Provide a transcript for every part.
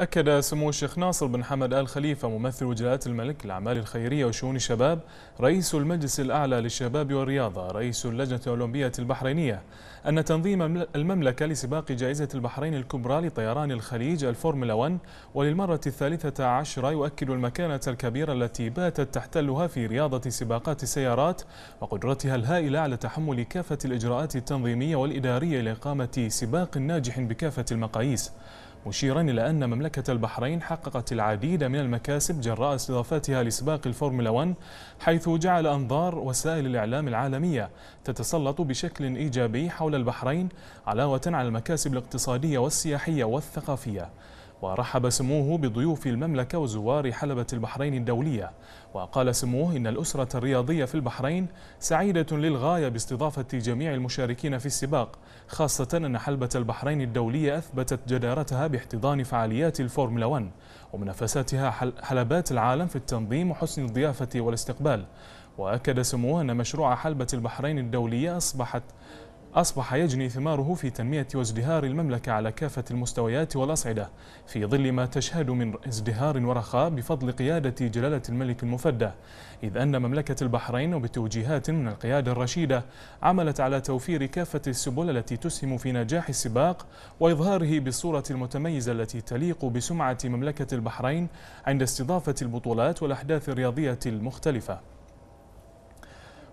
أكد سمو الشيخ ناصر بن حمد آل خليفة ممثل وجلالة الملك للأعمال الخيرية وشؤون الشباب رئيس المجلس الأعلى للشباب والرياضة رئيس اللجنة الأولمبية البحرينية أن تنظيم المملكة لسباق جائزة البحرين الكبرى لطيران الخليج الفورمولا 1 وللمرة الثالثة عشرة يؤكد المكانة الكبيرة التي باتت تحتلها في رياضة سباقات السيارات وقدرتها الهائلة على تحمل كافة الإجراءات التنظيمية والإدارية لإقامة سباق ناجح بكافة المقاييس مشيرا إلى أن مملكة البحرين حققت العديد من المكاسب جراء استضافتها لسباق الفورمولا 1 حيث جعل أنظار وسائل الإعلام العالمية تتسلط بشكل إيجابي حول البحرين علاوة على المكاسب الاقتصادية والسياحية والثقافية ورحب سموه بضيوف المملكة وزوار حلبة البحرين الدولية وقال سموه إن الأسرة الرياضية في البحرين سعيدة للغاية باستضافة جميع المشاركين في السباق خاصة أن حلبة البحرين الدولية أثبتت جدارتها باحتضان فعاليات الفورمولا 1 ومنافساتها حلبات العالم في التنظيم وحسن الضيافة والاستقبال وأكد سموه أن مشروع حلبة البحرين الدولية أصبحت أصبح يجني ثماره في تنمية وازدهار المملكة على كافة المستويات والأصعدة في ظل ما تشهد من ازدهار ورخاء بفضل قيادة جلالة الملك المفدى إذ أن مملكة البحرين وبتوجيهات من القيادة الرشيدة عملت على توفير كافة السبل التي تسهم في نجاح السباق وإظهاره بالصورة المتميزة التي تليق بسمعة مملكة البحرين عند استضافة البطولات والأحداث الرياضية المختلفة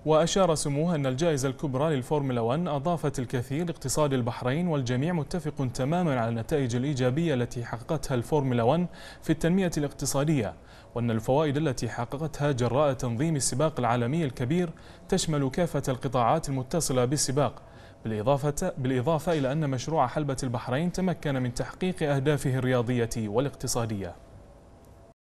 وأشار سموه أن الجائزة الكبرى للفورمولا 1 أضافت الكثير لاقتصاد البحرين والجميع متفق تماما على النتائج الإيجابية التي حققتها الفورمولا 1 في التنمية الاقتصادية وأن الفوائد التي حققتها جراء تنظيم السباق العالمي الكبير تشمل كافة القطاعات المتصلة بالسباق بالإضافة, بالإضافة إلى أن مشروع حلبة البحرين تمكن من تحقيق أهدافه الرياضية والاقتصادية